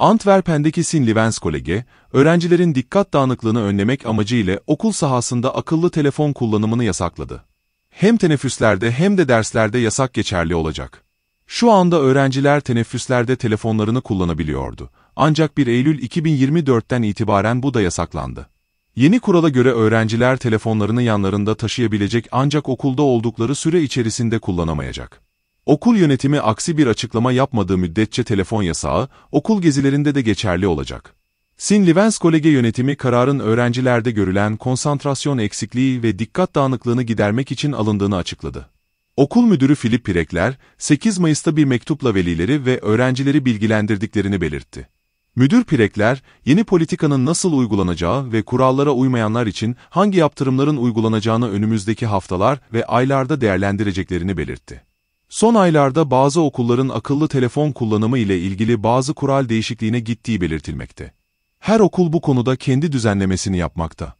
Antwerpen'deki Sinlivens livens Kolege, öğrencilerin dikkat dağınıklığını önlemek amacıyla okul sahasında akıllı telefon kullanımını yasakladı. Hem teneffüslerde hem de derslerde yasak geçerli olacak. Şu anda öğrenciler teneffüslerde telefonlarını kullanabiliyordu. Ancak 1 Eylül 2024'ten itibaren bu da yasaklandı. Yeni kurala göre öğrenciler telefonlarını yanlarında taşıyabilecek ancak okulda oldukları süre içerisinde kullanamayacak. Okul yönetimi aksi bir açıklama yapmadığı müddetçe telefon yasağı, okul gezilerinde de geçerli olacak. Sin Livens Kolege yönetimi kararın öğrencilerde görülen konsantrasyon eksikliği ve dikkat dağınıklığını gidermek için alındığını açıkladı. Okul müdürü Filip Pirekler, 8 Mayıs'ta bir mektupla velileri ve öğrencileri bilgilendirdiklerini belirtti. Müdür Pirekler, yeni politikanın nasıl uygulanacağı ve kurallara uymayanlar için hangi yaptırımların uygulanacağını önümüzdeki haftalar ve aylarda değerlendireceklerini belirtti. Son aylarda bazı okulların akıllı telefon kullanımı ile ilgili bazı kural değişikliğine gittiği belirtilmekte. Her okul bu konuda kendi düzenlemesini yapmakta.